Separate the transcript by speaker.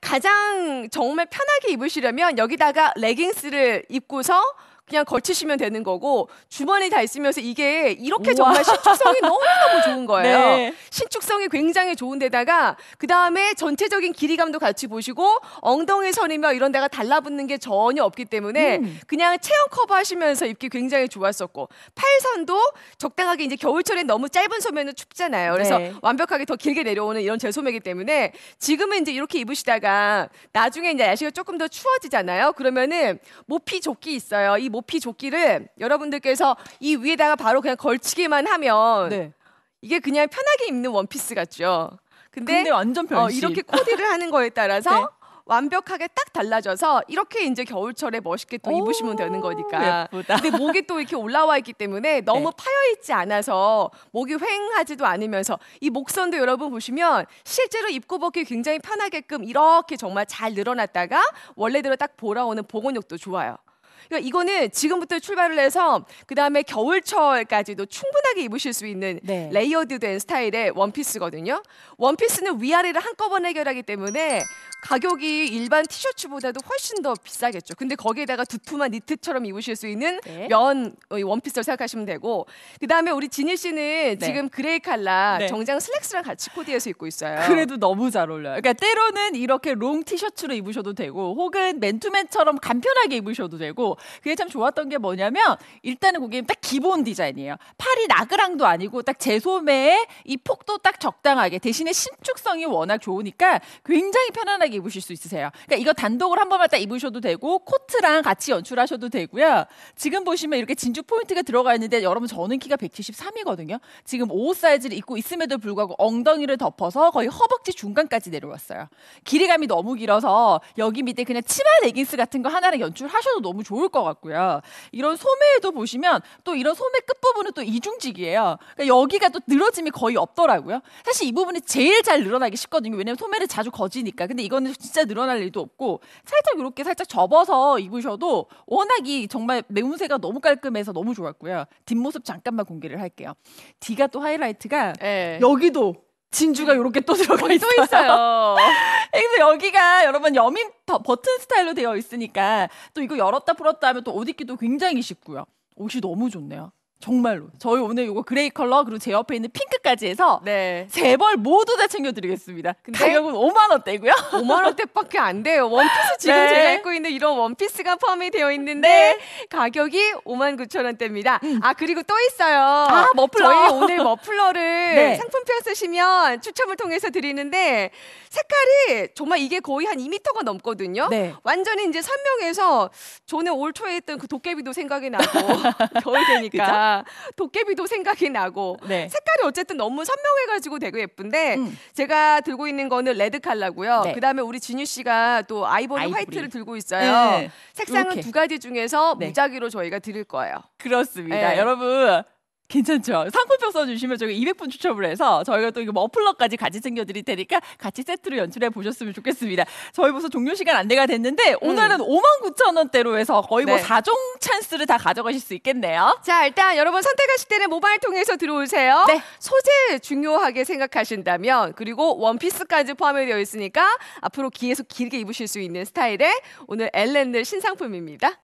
Speaker 1: 가장 정말 편하게 입으시려면 여기다가 레깅스를 입고서 그냥 걸치시면 되는 거고 주머니 다 있으면서 이게 이렇게 정말 신축성이 너무너무 좋은 거예요. 네. 신축성이 굉장히 좋은데다가 그 다음에 전체적인 길이감도 같이 보시고 엉덩이 선이며 이런 데가 달라붙는 게 전혀 없기 때문에 음. 그냥 체형 커버하시면서 입기 굉장히 좋았었고 팔선도 적당하게 이제 겨울철에 너무 짧은 소매는 춥잖아요. 그래서 네. 완벽하게 더 길게 내려오는 이런 제소매이기 때문에 지금은 이제 이렇게 입으시다가 나중에 이제 날씨가 조금 더 추워지잖아요. 그러면은 모피 조끼 있어요. 이 모피 조끼를 여러분들께서 이 위에다가 바로 그냥 걸치기만 하면 네. 이게 그냥 편하게 입는 원피스 같죠. 근데, 근데 완전 어, 변신. 어, 이렇게 코디를 하는 거에 따라서 네. 완벽하게 딱 달라져서 이렇게 이제 겨울철에 멋있게 또 입으시면 되는 거니까. 예쁘다. 근데 목이 또 이렇게 올라와 있기 때문에 너무 네. 파여 있지 않아서 목이 휑하지도 않으면서 이 목선도 여러분 보시면 실제로 입고 벗기 굉장히 편하게끔 이렇게 정말 잘 늘어났다가 원래대로 딱 돌아오는 보건력도 좋아요. 그러니까 이거는 지금부터 출발을 해서 그 다음에 겨울철까지도 충분하게 입으실 수 있는 네. 레이어드된 스타일의 원피스거든요. 원피스는 위아래를 한꺼번에 해결하기 때문에 가격이 일반 티셔츠보다도 훨씬 더 비싸겠죠. 근데 거기에다가 두툼한 니트처럼 입으실 수 있는 네. 면 어, 원피스를 생각하시면 되고 그다음에 우리 진희 씨는 네. 지금 그레이
Speaker 2: 칼라 네. 정장 슬랙스랑 같이 코디해서 입고 있어요. 그래도 너무 잘 어울려요. 그러니까 때로는 이렇게 롱 티셔츠로 입으셔도 되고 혹은 맨투맨처럼 간편하게 입으셔도 되고 그게 참 좋았던 게 뭐냐면 일단은 고객님 딱 기본 디자인이에요. 팔이 나그랑도 아니고 딱 제 소매에 이 폭도 딱 적당하게 대신에 신축성이 워낙 좋으니까 굉장히 편안하게 편하게 입으실 수 있으세요. 그러니까 이거 단독으로 한 번만 딱 입으셔도 되고 코트랑 같이 연출하셔도 되고요. 지금 보시면 이렇게 진주 포인트가 들어가 있는데 여러분 저는 키가 173이거든요. 지금 5 사이즈를 입고 있음에도 불구하고 엉덩이를 덮어서 거의 허벅지 중간까지 내려왔어요. 길이감이 너무 길어서 여기 밑에 그냥 치마 레깅스 같은 거 하나를 연출하셔도 너무 좋을 것 같고요. 이런 소매에도 보시면 또 이런 소매 끝부분은 또 이중직이에요. 그러니까 여기가 또 늘어짐이 거의 없더라고요. 사실 이 부분이 제일 잘 늘어나기 쉽거든요. 왜냐면 소매를 자주 거지니까. 근데 이거 이거는 진짜 늘어날 일도 없고 살짝 이렇게 살짝 접어서 입으셔도 워낙 이 정말 매운새가 너무 깔끔해서 너무 좋았고요. 뒷모습 잠깐만 공개를 할게요. D가 또 하이라이트가 네. 여기도 진주가 이렇게 또 들어가 있어요. 또 있어요. 그래서 여기가 여러분 여민 버튼 스타일로 되어 있으니까 또 이거 열었다 풀었다 하면 또 옷 입기도 굉장히 쉽고요. 옷이 너무 좋네요. 정말로 저희 오늘 이거 그레이 컬러 그리고 제 옆에 있는 핑크까지 해서 네. 세 벌 모두 다 챙겨드리겠습니다. 근데 가격은 5만 원대고요. 5만
Speaker 1: 원대밖에 안 돼요. 원피스 지금 네. 제가 입고 있는 이런 원피스가 포함이 되어 있는데 네. 가격이 5만 9천 원대입니다. 음. 아 그리고 또 있어요. 아 머플러. 저희 오늘 머플러를 네. 상품표 쓰시면 추첨을 통해서 드리는데 색깔이 정말 이게 거의 한 2미터가 넘거든요. 네. 완전히 이제 선명해서 전에 올 초에 했던 그 도깨비도 생각이 나고 겨울 되니까. 도깨비도 생각이 나고 네. 색깔이 어쨌든 너무 선명해가지고 되게 예쁜데 음. 제가 들고 있는 거는 레드 칼라고요. 네. 그다음에 우리 진유 씨가 또 아이보리, 아이보리. 화이트를 들고 있어요. 네. 색상은 이렇게. 두 가지 중에서 네. 무작위로
Speaker 2: 저희가 드릴 거예요. 그렇습니다. 네. 여러분 괜찮죠? 상품표 써주시면 저희 200분 추첨을 해서 저희가 또 이거 머플러까지 뭐 같이 챙겨드릴 테니까 같이 세트로 연출해 보셨으면 좋겠습니다. 저희 벌써 종료 시간 안내가 됐는데 음. 오늘은 5만 9천 원대로 해서 거의 뭐 네. 뭐 4종 찬스를 다 가져가실 수 있겠네요. 자 일단 여러분 선택하실 때는 모바일 통해서 들어오세요. 네. 소재
Speaker 1: 중요하게 생각하신다면 그리고 원피스까지 포함이 되어 있으니까 앞으로 계속 길게 입으실 수 있는 스타일의 오늘 엘렌들 신상품입니다.